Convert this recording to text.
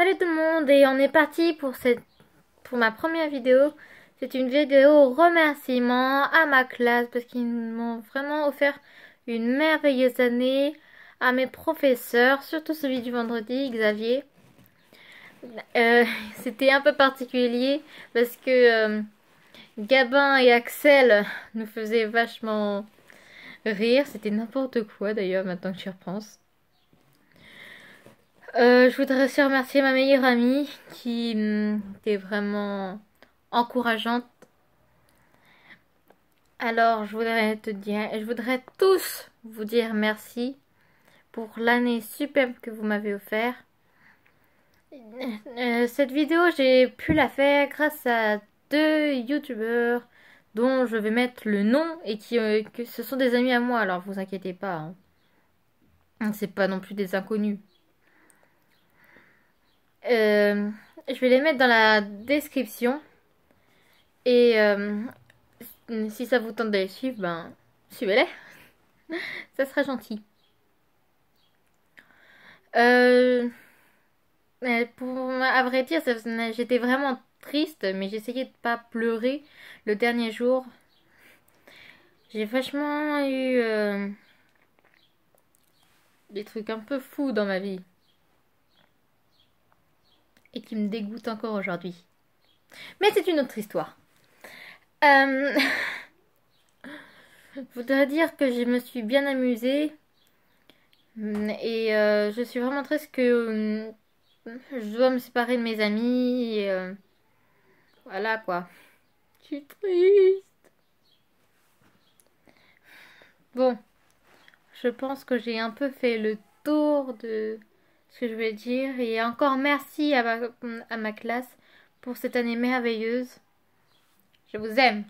Salut tout le monde et on est parti pour, cette, pour ma première vidéo. C'est une vidéo remerciement à ma classe parce qu'ils m'ont vraiment offert une merveilleuse année à mes professeurs, surtout celui du vendredi, Xavier. Euh, c'était un peu particulier parce que euh, Gabin et Axel nous faisaient vachement rire. C'était n'importe quoi d'ailleurs maintenant que je repense. Euh, je voudrais aussi remercier ma meilleure amie qui était mm, vraiment encourageante. Alors, je voudrais te dire, je voudrais tous vous dire merci pour l'année superbe que vous m'avez offert. Euh, cette vidéo, j'ai pu la faire grâce à deux youtubeurs dont je vais mettre le nom et qui euh, ce sont des amis à moi, alors vous inquiétez pas. ce hein. C'est pas non plus des inconnus. Euh, je vais les mettre dans la description. Et euh, si ça vous tente de suivre, ben suivez-les. ça sera gentil. Euh, pour, à vrai dire, j'étais vraiment triste, mais j'essayais de pas pleurer le dernier jour. J'ai vachement eu euh, des trucs un peu fous dans ma vie et qui me dégoûte encore aujourd'hui. Mais c'est une autre histoire. Je euh, voudrais dire que je me suis bien amusée mm, et euh, je suis vraiment triste que mm, je dois me séparer de mes amis. Et, euh, voilà quoi. Je suis triste. Bon, je pense que j'ai un peu fait le tour de ce que je veux dire. Et encore merci à ma classe pour cette année merveilleuse. Je vous aime.